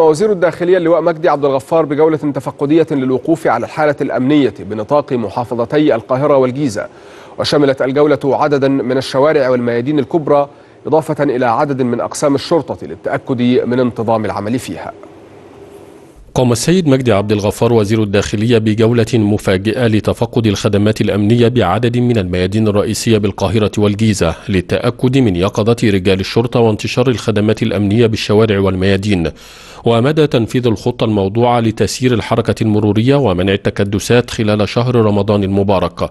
وزير الداخلية اللواء مجدي عبد الغفار بجولة تفقدية للوقوف على الحالة الأمنية بنطاق محافظتي القاهرة والجيزة وشملت الجولة عددا من الشوارع والميادين الكبرى إضافة إلى عدد من أقسام الشرطة للتأكد من انتظام العمل فيها قام السيد مجدي عبد الغفار وزير الداخلية بجولة مفاجئة لتفقد الخدمات الأمنية بعدد من الميادين الرئيسية بالقاهرة والجيزة للتأكد من يقظة رجال الشرطة وانتشار الخدمات الأمنية بالشوارع والميادين ومدى تنفيذ الخطة الموضوعة لتسيير الحركة المرورية ومنع التكدسات خلال شهر رمضان المبارك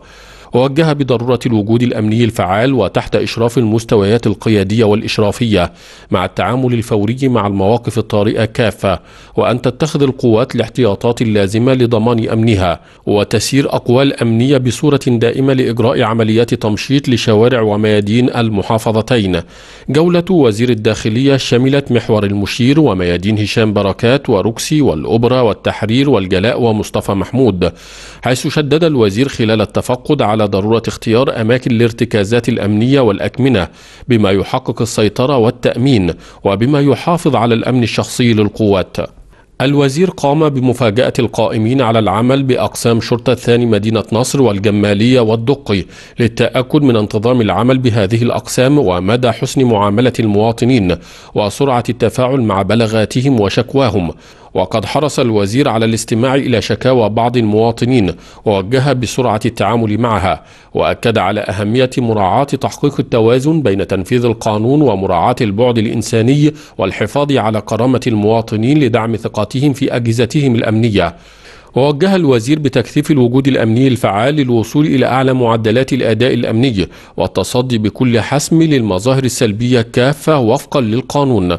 ووجه بضرورة الوجود الأمني الفعال وتحت إشراف المستويات القيادية والإشرافية مع التعامل الفوري مع المواقف الطارئة كافة وأن تتخذ القوات الاحتياطات اللازمة لضمان أمنها وتسير أقوال أمنية بصورة دائمة لإجراء عمليات تمشيط لشوارع وميادين المحافظتين جولة وزير الداخلية شملت محور المشير وميادين هشام بركات وروكسي والأبرة والتحرير والجلاء ومصطفى محمود حيث شدد الوزير خلال التفقد على على ضرورة اختيار أماكن الارتكازات الأمنية والأكمنة بما يحقق السيطرة والتأمين وبما يحافظ على الأمن الشخصي للقوات الوزير قام بمفاجأة القائمين على العمل بأقسام شرطة ثاني مدينة نصر والجمالية والدقي للتأكد من انتظام العمل بهذه الأقسام ومدى حسن معاملة المواطنين وسرعة التفاعل مع بلاغاتهم وشكواهم وقد حرص الوزير على الاستماع إلى شكاوى بعض المواطنين ووجه بسرعة التعامل معها وأكد على أهمية مراعاة تحقيق التوازن بين تنفيذ القانون ومراعاة البعد الإنساني والحفاظ على كرامة المواطنين لدعم ثقتهم في أجهزتهم الأمنية ووجه الوزير بتكثيف الوجود الأمني الفعال للوصول إلى أعلى معدلات الأداء الأمني والتصدي بكل حسم للمظاهر السلبية كافة وفقا للقانون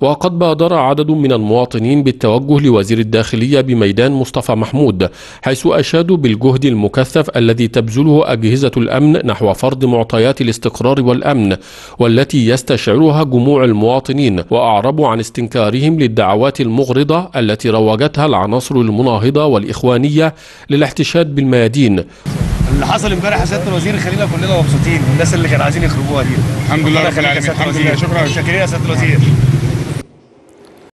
وقد بادر عدد من المواطنين بالتوجه لوزير الداخلية بميدان مصطفى محمود حيث أشادوا بالجهد المكثف الذي تبذله أجهزة الأمن نحو فرض معطيات الاستقرار والأمن والتي يستشعرها جموع المواطنين وأعربوا عن استنكارهم للدعوات المغرضة التي روجتها العناصر المناهضة والإخوانية للاحتشاد بالميادين اللي حصل امبارح يا سياده الوزير يخلينا كلنا مبسوطين الناس اللي كانوا عايزين يخرجوها دي الحمد لله رب العالمين شكرا شكرا يا سياده الوزير